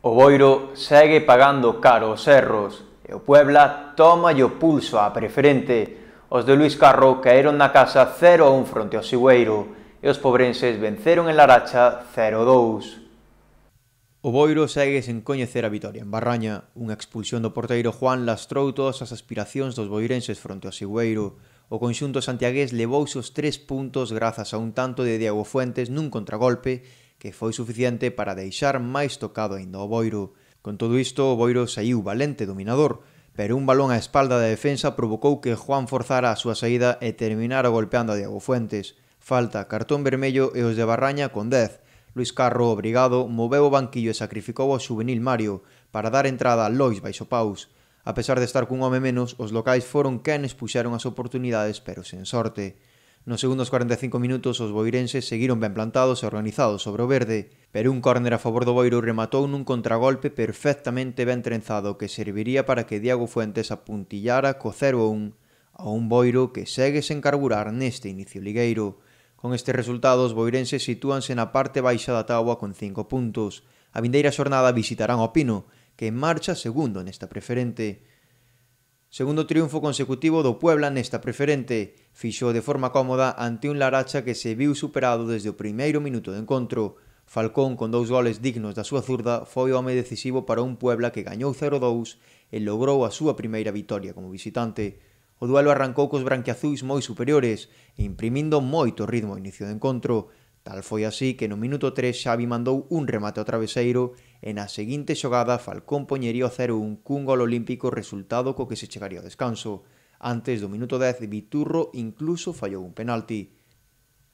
O Boiro segue pagando caro os erros e o Puebla toma o pulso a preferente. Os de Luis Carro caeron na casa 0 a 1 fronte ao Sigüeiro e os pobrenses venceron en Laracha 0 2. O Boiro segue sen coñecer a vitoria en Barraña. Unha expulsión do porteiro Juan lastrou todas as aspiracións dos boirenses fronte ao Sigüeiro. O conxunto santiagués levou os tres puntos grazas a un tanto de Diego Fuentes nun contragolpe que foi suficiente para deixar máis tocado aínda o Boiro. Con todo isto, o Boiro saiu valente dominador, pero un balón á espalda da defensa provocou que Juan forzara a súa saída e terminara golpeando a Diego Fuentes. Falta, cartón vermello e os de Barraña con 10. Luis Carro, obrigado, moveu o banquillo e sacrificou ao juvenil Mario para dar entrada a Lois baixo paus. A pesar de estar cun home menos, os locais foron quen puxeron as oportunidades pero sen sorte. Nos segundos 45 minutos, os boirenses seguiron ben plantados e organizados sobre o verde, pero un córner a favor do Boiro rematou nun contragolpe perfectamente ben trenzado que serviría para que Diago Fuentes apuntillara co 0-1 a un Boiro que segue sen carburar neste inicio ligueiro. Con este resultado, os boirenses sitúanse na parte baixa da taboa con 5 puntos. A vindeira xornada visitarán o Pino, que marcha segundo nesta preferente. Segundo triunfo consecutivo do Puebla nesta preferente, fixo de forma cómoda ante un Laracha que se viu superado desde o primeiro minuto de encontro. Falcón, con dous goles dignos da súa zurda, foi o home decisivo para un Puebla que gañou 0-2 e logrou a súa primeira vitoria como visitante. O duelo arrancou cos branquiazuis moi superiores, imprimindo moito ritmo ao inicio de encontro, Tal foi así que no minuto 3 Xavi mandou un remate ao traveseiro e na seguinte xogada Falcón poñería o 0-1 cun gol olímpico resultado co que se chegaría ao descanso. Antes do minuto 10, Viturro incluso fallou un penalti.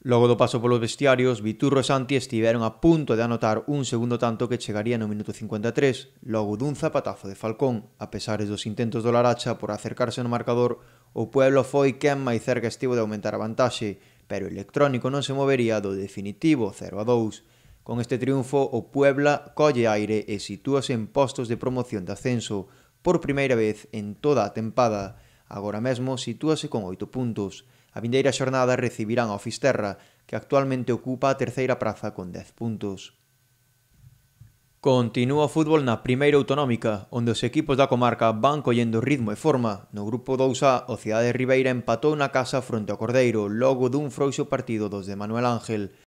Logo do paso polos vestiarios, Viturro e Santi estiveron a punto de anotar un segundo tanto que chegaría no minuto 53, logo dun zapatazo de Falcón. A pesares dos intentos do Laracha por acercarse no marcador, o pueblo foi quen máis cerca estivo de aumentar a vantaxe pero o electrónico non se movería do definitivo 0 a 2. Con este triunfo, o Puebla colle aire e sitúase en postos de promoción de ascenso por primeira vez en toda a tempada. Agora mesmo sitúase con 8 puntos. A vindeira xornada recibirán ao Fisterra, que actualmente ocupa a terceira praza con 10 puntos. Continúa o fútbol na primeira autonómica, onde os equipos da comarca van collendo ritmo e forma. No grupo 2A, o Cidade de Ribeira empatou na casa fronte ao Cordeiro, logo dun frouxo partido dos de Manuel Ángel.